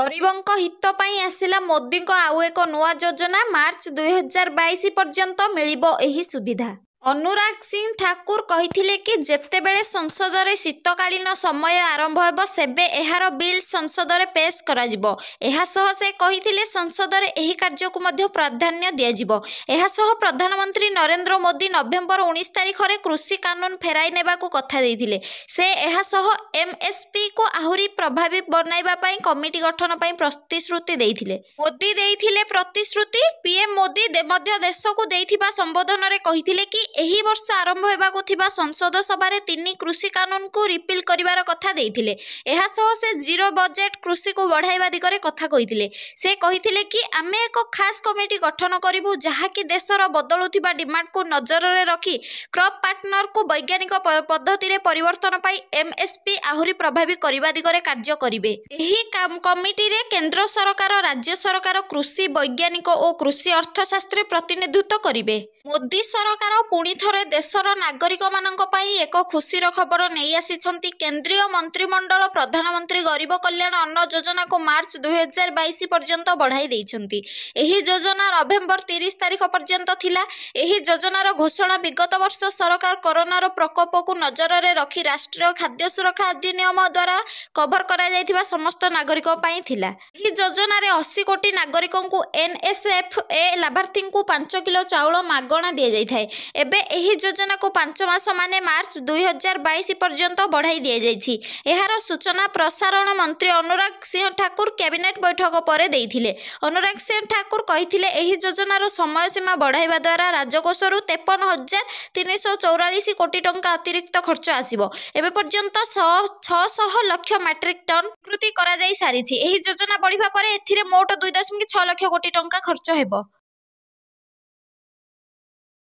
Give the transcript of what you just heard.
ଗରିବଙ୍କ ହିତ ପାଇଁ ଆସିଲା ମୋଦିଙ୍କ ଆଉ ଏକ ନୂଆ ଯୋଜନା ମାର୍ଚ୍ଚ ଦୁଇହଜାର ବାଇଶ ପର୍ଯ୍ୟନ୍ତ ମିଳିବ ଏହି ସୁବିଧା ଅନୁରାଗ ସିଂ ଠାକୁର କହିଥିଲେ କି ଯେତେବେଳେ ସଂସଦରେ ଶୀତକାଳୀନ ସମୟ ଆରମ୍ଭ ହେବ ସେବେ ଏହାର ବିଲ୍ ସଂସଦରେ ପେଶ୍ କରାଯିବ ଏହାସହ ସେ କହିଥିଲେ ସଂସଦରେ ଏହି କାର୍ଯ୍ୟକୁ ମଧ୍ୟ ପ୍ରାଧାନ୍ୟ ଦିଆଯିବ ଏହାସହ ପ୍ରଧାନମନ୍ତ୍ରୀ ନରେନ୍ଦ୍ର ମୋଦି ନଭେମ୍ବର ଉଣେଇଶ ତାରିଖରେ କୃଷି କାନୁନ ଫେରାଇ ନେବାକୁ କଥା ଦେଇଥିଲେ ସେ ଏହାସହ ଏମ୍ଏସ୍ପିକୁ ଆହୁରି ପ୍ରଭାବୀ ବନାଇବା ପାଇଁ କମିଟି ଗଠନ ପାଇଁ ପ୍ରତିଶ୍ରୁତି ଦେଇଥିଲେ ମୋଦି ଦେଇଥିଲେ ପ୍ରତିଶ୍ରୁତି ପିଏମ୍ ମୋଦି ମଧ୍ୟ ଦେଶକୁ ଦେଇଥିବା ସମ୍ବୋଧନରେ କହିଥିଲେ କି ଏହି ବର୍ଷ ଆରମ୍ଭ ହେବାକୁ ଥିବା ସଂସଦ ସଭାରେ ତିନି କୃଷି କାନୁନକୁ ରିପିଲ୍ କରିବାର କଥା ଦେଇଥିଲେ ଏହା ସହ ସେ ଜିରୋ ବଜେଟ୍ କୃଷିକୁ ବଢ଼ାଇବା ଦିଗରେ କଥା କହିଥିଲେ ସେ କହିଥିଲେ କି ଆମେ ଏକ ଖାସ୍ କମିଟି ଗଠନ କରିବୁ ଯାହାକି ଦେଶର ବଦଳୁଥିବା ଡିମାଣ୍ଡକୁ ନଜରରେ ରଖି କ୍ରପ୍ ପାର୍ଟନରକୁ ବୈଜ୍ଞାନିକ ପଦ୍ଧତିରେ ପରିବର୍ତ୍ତନ ପାଇଁ ଏମ୍ଏସ୍ପି ଆହୁରି ପ୍ରଭାବୀ କରିବା ଦିଗରେ କାର୍ଯ୍ୟ କରିବେ ଏହି କମିଟିରେ କେନ୍ଦ୍ର ସରକାର ରାଜ୍ୟ ସରକାର କୃଷି ବୈଜ୍ଞାନିକ ଓ କୃଷି ଅର୍ଥଶାସ୍ତ୍ରୀ ପ୍ରତିନିଧିତ୍ୱ କରିବେ ମୋଦି ସରକାର ପୁଣି ପୁଣି ଥରେ ଦେଶର ନାଗରିକମାନଙ୍କ ପାଇଁ ଏକ ଖୁସିର ଖବର ନେଇ ଆସିଛନ୍ତି କେନ୍ଦ୍ରୀୟ ମନ୍ତ୍ରିମଣ୍ଡଳ ପ୍ରଧାନମନ୍ତ୍ରୀ ଗରିବ କଲ୍ୟାଣ ଅନ୍ନ ଯୋଜନାକୁ ମାର୍ଚ୍ଚ ଦୁଇହଜାର ବାଇଶ ପର୍ଯ୍ୟନ୍ତ ବଢ଼ାଇ ଦେଇଛନ୍ତି ଏହି ଯୋଜନା ନଭେମ୍ବର ତିରିଶ ତାରିଖ ପର୍ଯ୍ୟନ୍ତ ଥିଲା ଏହି ଯୋଜନାର ଘୋଷଣା ବିଗତ ବର୍ଷ ସରକାର କରୋନାର ପ୍ରକୋପକୁ ନଜରରେ ରଖି ରାଷ୍ଟ୍ରୀୟ ଖାଦ୍ୟ ସୁରକ୍ଷା ଅଧିନିୟମ ଦ୍ୱାରା କଭର କରାଯାଇଥିବା ସମସ୍ତ ନାଗରିକ ପାଇଁ ଥିଲା ଏହି ଯୋଜନାରେ ଅଶୀ କୋଟି ନାଗରିକଙ୍କୁ ଏନ୍ଏସ୍ଏଫ୍ ଏ ଲାଭାର୍ଥୀଙ୍କୁ ପାଞ୍ଚ କିଲୋ ଚାଉଳ ମାଗଣା ଦିଆଯାଇଥାଏ ତେବେ ଏହି ଯୋଜନାକୁ ପାଞ୍ଚ ମାସ ମାନେ ମାର୍ଚ୍ଚ ଦୁଇହଜାର ବାଇଶ ପର୍ଯ୍ୟନ୍ତ ବଢ଼ାଇ ଦିଆଯାଇଛି ଏହାର ସୂଚନା ପ୍ରସାରଣ ମନ୍ତ୍ରୀ ଅନୁରାଗ ସିଂହ ଠାକୁର କ୍ୟାବିନେଟ୍ ବୈଠକ ପରେ ଦେଇଥିଲେ ଅନୁରାଗ ସିଂହ ଠାକୁର କହିଥିଲେ ଏହି ଯୋଜନାର ସମୟସୀମା ବଢ଼ାଇବା ଦ୍ୱାରା ରାଜକୋଷରୁ ତେପନ ହଜାର ତିନିଶହ ଚଉରାଳିଶ କୋଟି ଟଙ୍କା ଅତିରିକ୍ତ ଖର୍ଚ୍ଚ ଆସିବ ଏବେ ପର୍ଯ୍ୟନ୍ତ ଛଅଶହ ଲକ୍ଷ ମାଟ୍ରିକ୍ ଟନ୍ ସ୍ୱୀକୃତି କରାଯାଇ ସାରିଛି ଏହି ଯୋଜନା ବଢ଼ିବା ପରେ ଏଥିରେ ମୋଟ ଦୁଇ ଦଶମିକ ଛଅ ଲକ୍ଷ କୋଟି ଟଙ୍କା ଖର୍ଚ୍ଚ ହେବ